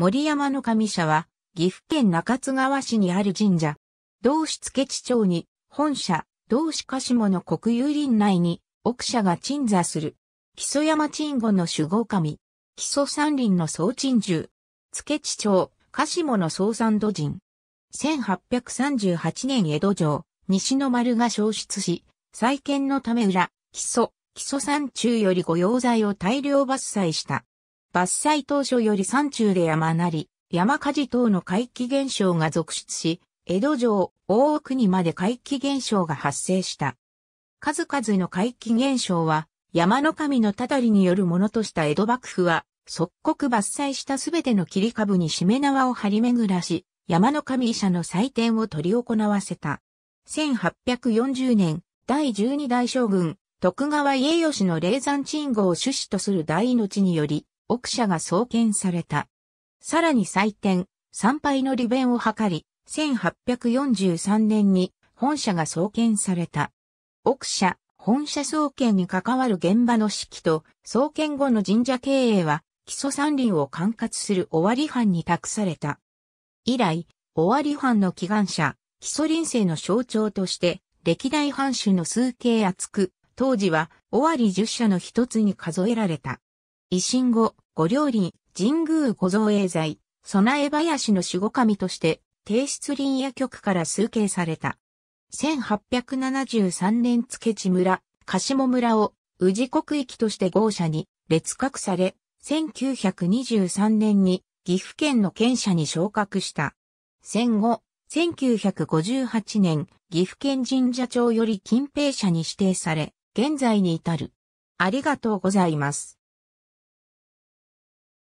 森山の神社は、岐阜県中津川市にある神社。同志付地町に、本社、同志鹿島の国有林内に、奥社が鎮座する。木曽山鎮護の守護神。木曽山林の総鎮住。付地町、鹿島の総山土人。1838年江戸城、西の丸が消失し、再建のため裏、木曽、木曽山中より御用材を大量伐採した。伐採当初より山中で山なり、山火事等の怪奇現象が続出し、江戸城、大奥にまで怪奇現象が発生した。数々の怪奇現象は、山の神のたたりによるものとした江戸幕府は、即刻伐採したすべての切り株にしめ縄を張り巡らし、山の神医者の祭典を取り行わせた。1840年、第12代将軍、徳川家吉の霊山鎮護を趣旨とする大命により、奥者が創建された。さらに祭典、参拝の利便を図り、1843年に本社が創建された。奥社、本社創建に関わる現場の指揮と、創建後の神社経営は、基礎山林を管轄する終わり藩に託された。以来、終わり藩の祈願者、基礎林生の象徴として、歴代藩主の数形厚く、当時は終わり十社の一つに数えられた。維新後、御料林、神宮御造営罪、備え林の守護神として、帝室林野局から崇敬された。1873年付地村、鹿下村を、宇治国域として豪社に、列格され、1923年に、岐阜県の県社に昇格した。戦後、1958年、岐阜県神社町より近平社に指定され、現在に至る。ありがとうございます。